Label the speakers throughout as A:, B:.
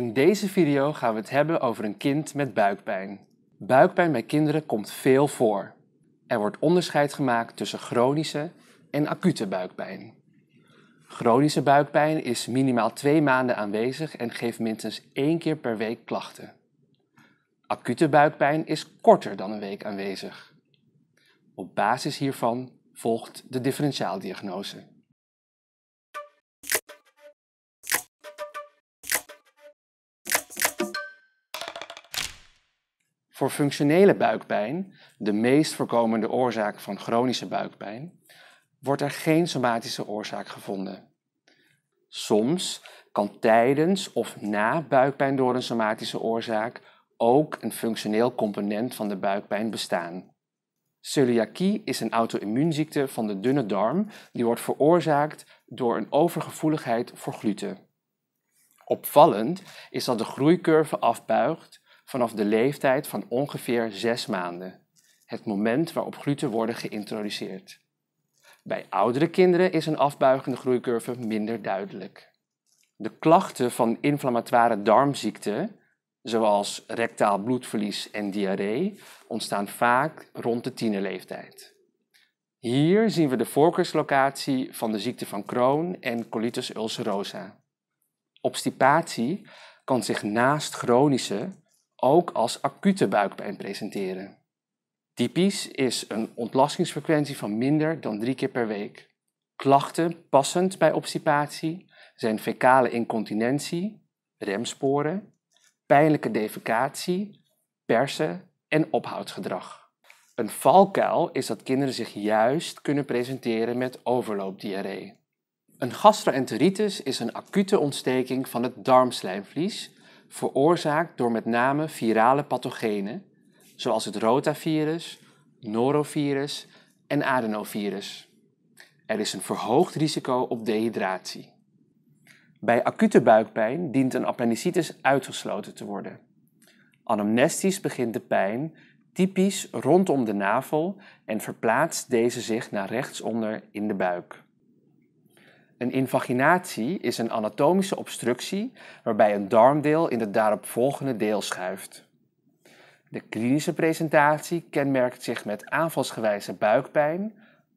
A: In deze video gaan we het hebben over een kind met buikpijn. Buikpijn bij kinderen komt veel voor. Er wordt onderscheid gemaakt tussen chronische en acute buikpijn. Chronische buikpijn is minimaal twee maanden aanwezig en geeft minstens één keer per week klachten. Acute buikpijn is korter dan een week aanwezig. Op basis hiervan volgt de differentiaaldiagnose. voor functionele buikpijn, de meest voorkomende oorzaak van chronische buikpijn, wordt er geen somatische oorzaak gevonden. Soms kan tijdens of na buikpijn door een somatische oorzaak ook een functioneel component van de buikpijn bestaan. Celiakie is een auto-immuunziekte van de dunne darm die wordt veroorzaakt door een overgevoeligheid voor gluten. Opvallend is dat de groeicurve afbuigt vanaf de leeftijd van ongeveer zes maanden, het moment waarop gluten worden geïntroduceerd. Bij oudere kinderen is een afbuigende groeicurve minder duidelijk. De klachten van inflammatoire darmziekten, zoals rectaal bloedverlies en diarree, ontstaan vaak rond de tienerleeftijd. Hier zien we de voorkeurslocatie van de ziekte van Crohn en colitis ulcerosa. Obstipatie kan zich naast chronische ook als acute buikpijn presenteren. Typisch is een ontlastingsfrequentie van minder dan drie keer per week. Klachten passend bij obstipatie zijn fecale incontinentie, remsporen, pijnlijke defecatie, persen en ophoudsgedrag. Een valkuil is dat kinderen zich juist kunnen presenteren met overloopdiarree. Een gastroenteritis is een acute ontsteking van het darmslijmvlies veroorzaakt door met name virale pathogenen, zoals het rotavirus, norovirus en adenovirus. Er is een verhoogd risico op dehydratie. Bij acute buikpijn dient een appendicitis uitgesloten te worden. Anamnestisch begint de pijn typisch rondom de navel en verplaatst deze zich naar rechtsonder in de buik. Een invaginatie is een anatomische obstructie waarbij een darmdeel in het daaropvolgende deel schuift. De klinische presentatie kenmerkt zich met aanvalsgewijze buikpijn,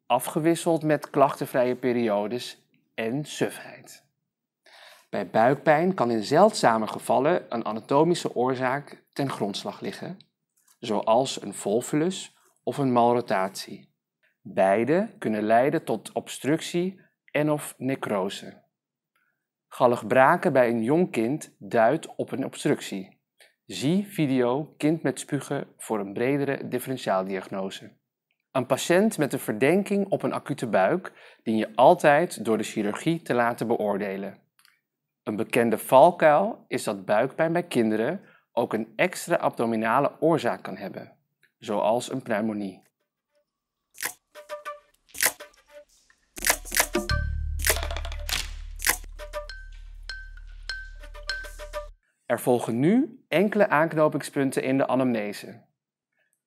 A: afgewisseld met klachtenvrije periodes en sufheid. Bij buikpijn kan in zeldzame gevallen een anatomische oorzaak ten grondslag liggen, zoals een volvulus of een malrotatie. Beide kunnen leiden tot obstructie en of necrose. Gallig braken bij een jong kind duidt op een obstructie. Zie video kind met spugen voor een bredere differentiaaldiagnose. Een patiënt met een verdenking op een acute buik dien je altijd door de chirurgie te laten beoordelen. Een bekende valkuil is dat buikpijn bij kinderen ook een extra abdominale oorzaak kan hebben, zoals een pneumonie. Er volgen nu enkele aanknopingspunten in de anamnese.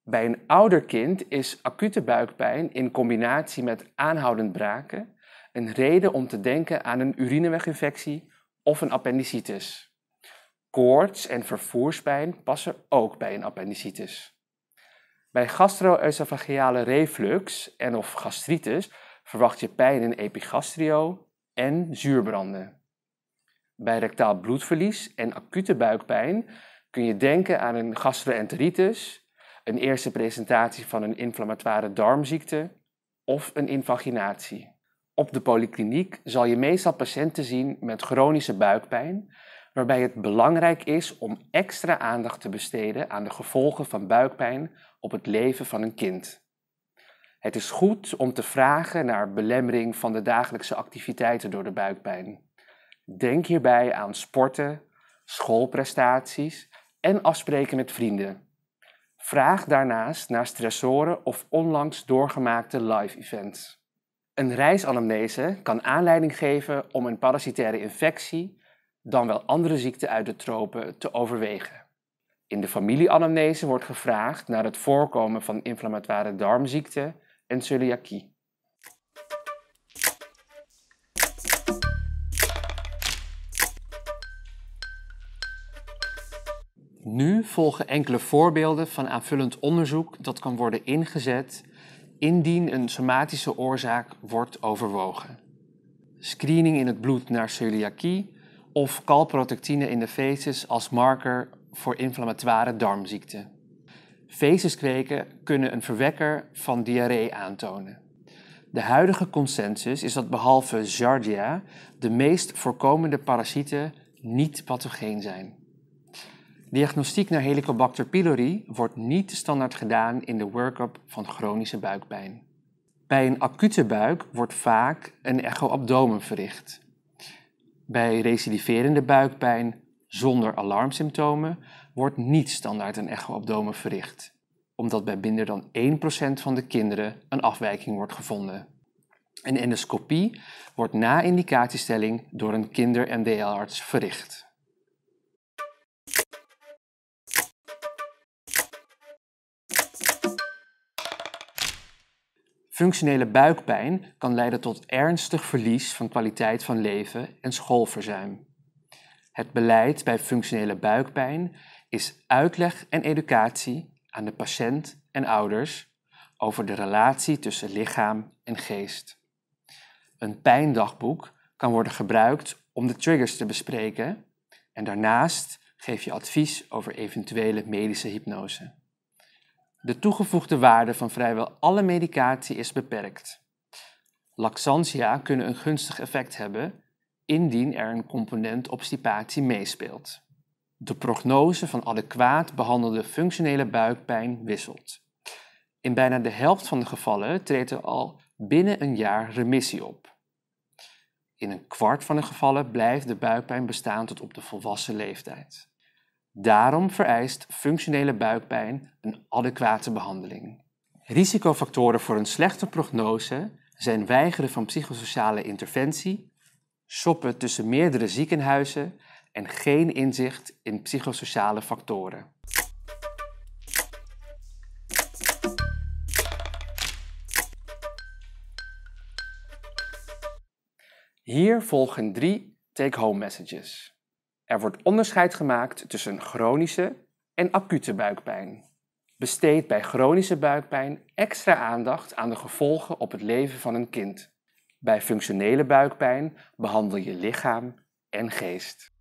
A: Bij een ouder kind is acute buikpijn in combinatie met aanhoudend braken een reden om te denken aan een urineweginfectie of een appendicitis. Koorts en vervoerspijn passen ook bij een appendicitis. Bij gastroesophageale reflux en of gastritis verwacht je pijn in epigastrio en zuurbranden. Bij rectaal bloedverlies en acute buikpijn kun je denken aan een gastroenteritis, een eerste presentatie van een inflammatoire darmziekte of een invaginatie. Op de polykliniek zal je meestal patiënten zien met chronische buikpijn, waarbij het belangrijk is om extra aandacht te besteden aan de gevolgen van buikpijn op het leven van een kind. Het is goed om te vragen naar belemmering van de dagelijkse activiteiten door de buikpijn. Denk hierbij aan sporten, schoolprestaties en afspreken met vrienden. Vraag daarnaast naar stressoren of onlangs doorgemaakte live-events. Een reisanamnese kan aanleiding geven om een parasitaire infectie, dan wel andere ziekten uit de tropen, te overwegen. In de familieanamnese wordt gevraagd naar het voorkomen van inflammatoire darmziekten en celiakie. Nu volgen enkele voorbeelden van aanvullend onderzoek dat kan worden ingezet indien een somatische oorzaak wordt overwogen. Screening in het bloed naar celiakie of calprotectine in de feces als marker voor inflammatoire darmziekten. kweken kunnen een verwekker van diarree aantonen. De huidige consensus is dat behalve Giardia de meest voorkomende parasieten niet pathogeen zijn. Diagnostiek naar Helicobacter pylori wordt niet standaard gedaan in de workup van chronische buikpijn. Bij een acute buik wordt vaak een echo-abdomen verricht. Bij recidiverende buikpijn zonder alarmsymptomen wordt niet standaard een echo-abdomen verricht, omdat bij minder dan 1% van de kinderen een afwijking wordt gevonden. Een endoscopie wordt na indicatiestelling door een kinder-MDL-arts verricht. Functionele buikpijn kan leiden tot ernstig verlies van kwaliteit van leven en schoolverzuim. Het beleid bij functionele buikpijn is uitleg en educatie aan de patiënt en ouders over de relatie tussen lichaam en geest. Een pijndagboek kan worden gebruikt om de triggers te bespreken en daarnaast geef je advies over eventuele medische hypnose. De toegevoegde waarde van vrijwel alle medicatie is beperkt. Laxantia kunnen een gunstig effect hebben indien er een component obstipatie meespeelt. De prognose van adequaat behandelde functionele buikpijn wisselt. In bijna de helft van de gevallen treedt er al binnen een jaar remissie op. In een kwart van de gevallen blijft de buikpijn bestaan tot op de volwassen leeftijd. Daarom vereist functionele buikpijn een adequate behandeling. Risicofactoren voor een slechte prognose zijn weigeren van psychosociale interventie, shoppen tussen meerdere ziekenhuizen en geen inzicht in psychosociale factoren. Hier volgen drie take-home messages. Er wordt onderscheid gemaakt tussen chronische en acute buikpijn. Besteed bij chronische buikpijn extra aandacht aan de gevolgen op het leven van een kind. Bij functionele buikpijn behandel je lichaam en geest.